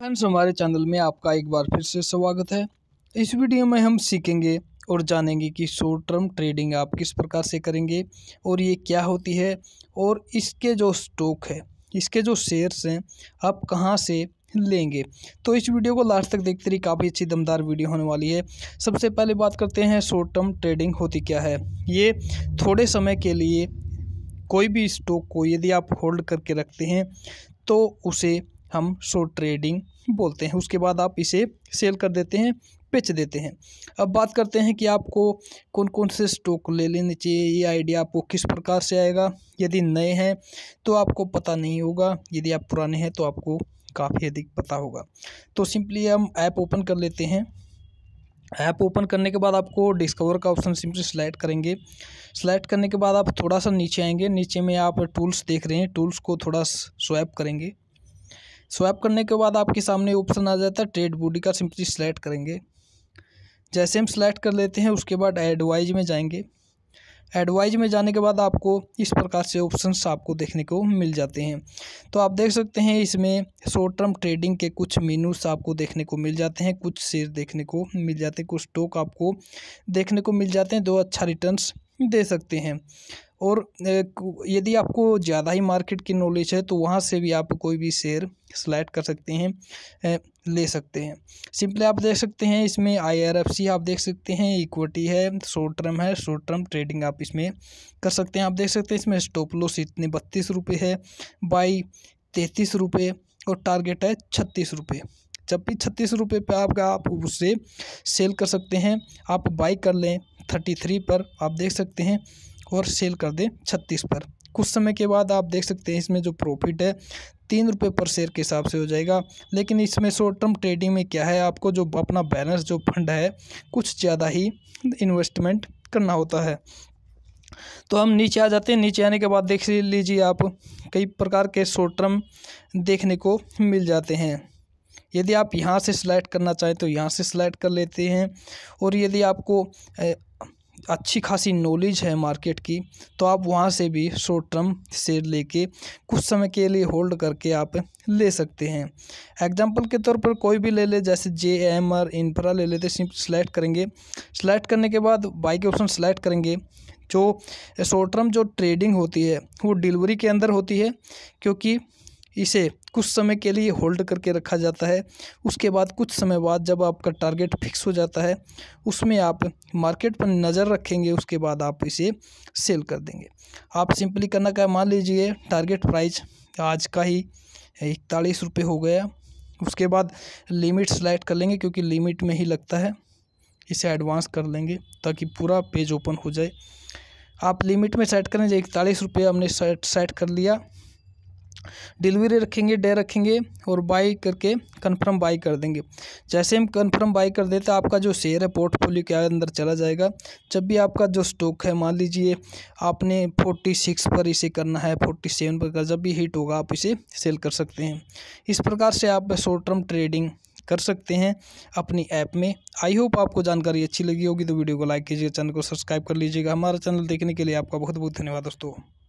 friends हमारे channel में आपका एक बार फिर से स्वागत है इस वीडियो में हम सीखेंगे और जानेंगे कि शॉर्ट टर्म ट्रेडिंग आप किस प्रकार से करेंगे और ये क्या होती है और इसके जो स्टॉक है इसके जो शेयर्स हैं आप कहाँ से लेंगे तो इस वीडियो को लास्ट तक देखते रहिए काफ़ी अच्छी दमदार वीडियो होने वाली है सबसे पहले बात करते हैं शॉर्ट टर्म ट्रेडिंग होती क्या है ये थोड़े समय के लिए कोई भी स्टॉक को यदि आप होल्ड करके रखते हैं तो उसे हम शॉर्ट ट्रेडिंग बोलते हैं उसके बाद आप इसे सेल कर देते हैं बेच देते हैं अब बात करते हैं कि आपको कौन कौन से स्टॉक ले लेने चाहिए ये आइडिया आपको किस प्रकार से आएगा यदि नए हैं तो आपको पता नहीं होगा यदि आप पुराने हैं तो आपको काफ़ी अधिक पता होगा तो सिंपली हम ऐप ओपन कर लेते हैं ऐप ओपन करने के बाद आपको डिस्कवर का ऑप्शन सिंपली सिलेक्ट करेंगे सिलेक्ट करने के बाद आप थोड़ा सा नीचे आएंगे नीचे में आप टूल्स देख रहे हैं टूल्स को थोड़ा स्वैप करेंगे स्वैप करने के बाद आपके सामने ऑप्शन आ जाता है ट्रेड बॉडी का सिंपली सिलेक्ट करेंगे जैसे हम सेलेक्ट कर लेते हैं उसके बाद एडवाइज में जाएंगे एडवाइज में जाने के बाद आपको इस प्रकार से ऑप्शंस आपको देखने को मिल जाते हैं तो आप देख सकते हैं इसमें शॉर्ट टर्म ट्रेडिंग के कुछ मीनूस आपको देखने को मिल जाते हैं कुछ शेयर देखने को मिल जाते हैं कुछ स्टॉक आपको देखने को मिल जाते हैं दो अच्छा रिटर्न्स दे सकते हैं और यदि आपको ज़्यादा ही मार्केट की नॉलेज है तो वहाँ से भी आप कोई भी शेयर सेलेक्ट कर सकते हैं ले सकते हैं सिंपली आप देख सकते हैं इसमें आईआरएफसी आप देख सकते हैं इक्विटी है शॉर्ट टर्म है शॉर्ट टर्म ट्रेडिंग आप इसमें कर सकते हैं आप देख सकते हैं इसमें स्टॉप लॉस इतने बत्तीस रुपये है बाई तैंतीस रुपये और टारगेट है छत्तीस रुपये जब भी छत्तीस रुपये पर आपका आप उससे सेल कर सकते हैं आप बाई कर लें थर्टी थ्री पर आप देख सकते हैं और सेल कर दें छत्तीस पर कुछ समय के बाद आप देख सकते हैं इसमें जो प्रॉफिट है तीन रुपये पर शेयर के हिसाब से हो जाएगा लेकिन इसमें शॉर्ट टर्म ट्रेडिंग में क्या है आपको जो अपना बैलेंस जो फंड है कुछ ज़्यादा ही इन्वेस्टमेंट करना होता है तो हम नीचे आ जाते हैं नीचे आने के बाद देख लीजिए आप कई प्रकार के शॉर्ट टर्म देखने को मिल जाते हैं यदि आप यहाँ से सिलेक्ट करना चाहें तो यहाँ से सिलेक्ट कर लेते हैं और यदि आपको अच्छी खासी नॉलेज है मार्केट की तो आप वहाँ से भी शॉर्ट टर्म शेयर लेके कुछ समय के लिए होल्ड करके आप ले सकते हैं एग्जांपल के तौर पर कोई भी ले ले जैसे जे एम आर इंफ्रा ले लेते सिर्फ सेलेक्ट करेंगे सेलेक्ट करने के बाद बाई के ऑप्शन सेलेक्ट करेंगे जो शॉर्ट टर्म जो ट्रेडिंग होती है वो डिलीवरी के अंदर होती है क्योंकि इसे कुछ समय के लिए होल्ड करके रखा जाता है उसके बाद कुछ समय बाद जब आपका टारगेट फिक्स हो जाता है उसमें आप मार्केट पर नज़र रखेंगे उसके बाद आप इसे सेल कर देंगे आप सिंपली करना क्या मान लीजिए टारगेट प्राइस आज का ही इकतालीस रुपये हो गया उसके बाद लिमिट सेलेक्ट कर लेंगे क्योंकि लिमिट में ही लगता है इसे एडवांस कर लेंगे ताकि पूरा पेज ओपन हो जाए आप लिमिट में सेट करें जो इकतालीस रुपये हमने सेट सेट कर लिया डिलीवरी रखेंगे डे रखेंगे और बाई करके कन्फर्म बाई कर देंगे जैसे हम कन्फर्म बाई कर देते हैं आपका जो शेयर है पोर्टफोलियो के अंदर चला जाएगा जब भी आपका जो स्टॉक है मान लीजिए आपने फोर्टी सिक्स पर इसे करना है फोर्टी सेवन पर कर जब भी हिट होगा आप इसे सेल कर सकते हैं इस प्रकार से आप शॉर्ट टर्म ट्रेडिंग कर सकते हैं अपनी ऐप में आई होप आपको जानकारी अच्छी लगी होगी तो वीडियो को लाइक कीजिएगा चैनल को सब्सक्राइब कर लीजिएगा हमारा चैनल देखने के लिए आपका बहुत बहुत धन्यवाद दोस्तों